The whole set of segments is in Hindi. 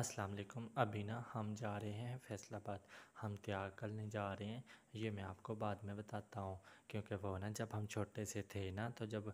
अस्सलाम वालेकुम अभी ना हम जा रहे हैं फैसलाबाद हम त्याग करने जा रहे हैं ये मैं आपको बाद में बताता हूँ क्योंकि वो ना जब हम छोटे से थे ना तो जब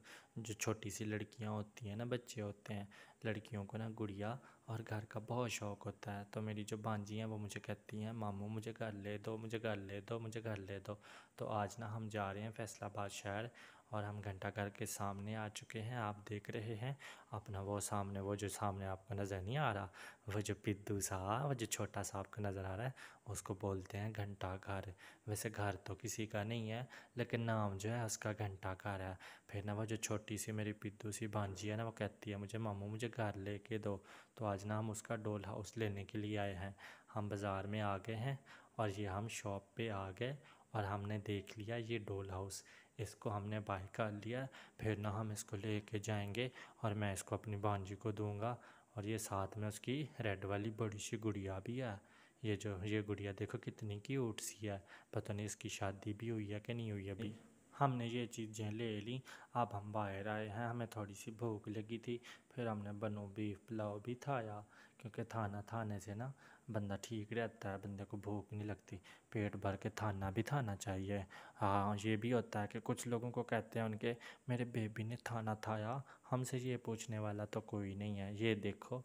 जो छोटी सी लड़कियाँ होती हैं ना बच्चे होते हैं लड़कियों को ना गुड़िया और घर का बहुत शौक़ होता है तो मेरी जो भांजी हैं वो मुझे कहती हैं मामू मुझे घर ले दो मुझे घर ले दो मुझे घर ले दो तो आज ना हम जा रहे हैं फैसलाबाद शहर और हम घंटा घर के सामने आ चुके हैं आप देख रहे हैं अपना वो सामने वो जो सामने आपको नज़र नहीं आ रहा वो जो पिद्दू सा वो जो छोटा सा आपको नज़र आ रहा है उसको बोलते हैं घंटा घर वैसे घर तो किसी का नहीं है लेकिन नाम जो है उसका घंटा घर है फिर ना वो जो छोटी सी मेरी पिद्दू सी भांजी है ना वो कहती है मुझे मामू मुझे घर ले के दो तो आज ना हम उसका डोल हाउस लेने के लिए आए हैं हम बाज़ार में आ गए हैं और ये हम शॉप पे आ गए और हमने देख लिया ये डोल हाउस इसको हमने बाय कर लिया फिर ना हम इसको ले कर जाएंगे और मैं इसको अपनी भांजी को दूंगा और ये साथ में उसकी रेड वाली बड़ी सी गुड़िया भी है ये जो ये गुड़िया देखो कितनी की उठ सी है पता नहीं इसकी शादी भी हुई है कि नहीं हुई अभी हमने ये चीज़ें ले ली अब हम बाहर आए हैं हमें थोड़ी सी भूख लगी थी फिर हमने बनो बीफ पुलाव भी खाया क्योंकि थाना थाने से ना बंदा ठीक रहता है बंदे को भूख नहीं लगती पेट भर के थाना भी थाना चाहिए हाँ ये भी होता है कि कुछ लोगों को कहते हैं उनके मेरे बेबी ने थाना खाया हमसे ये पूछने वाला तो कोई नहीं है ये देखो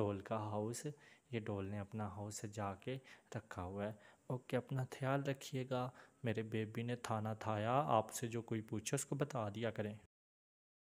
डोल का हाउस ये डोल ने अपना हाउस जा के रखा हुआ है ओके अपना ख्याल रखिएगा मेरे बेबी ने थाना थाया आपसे जो कोई पूछे उसको बता दिया करें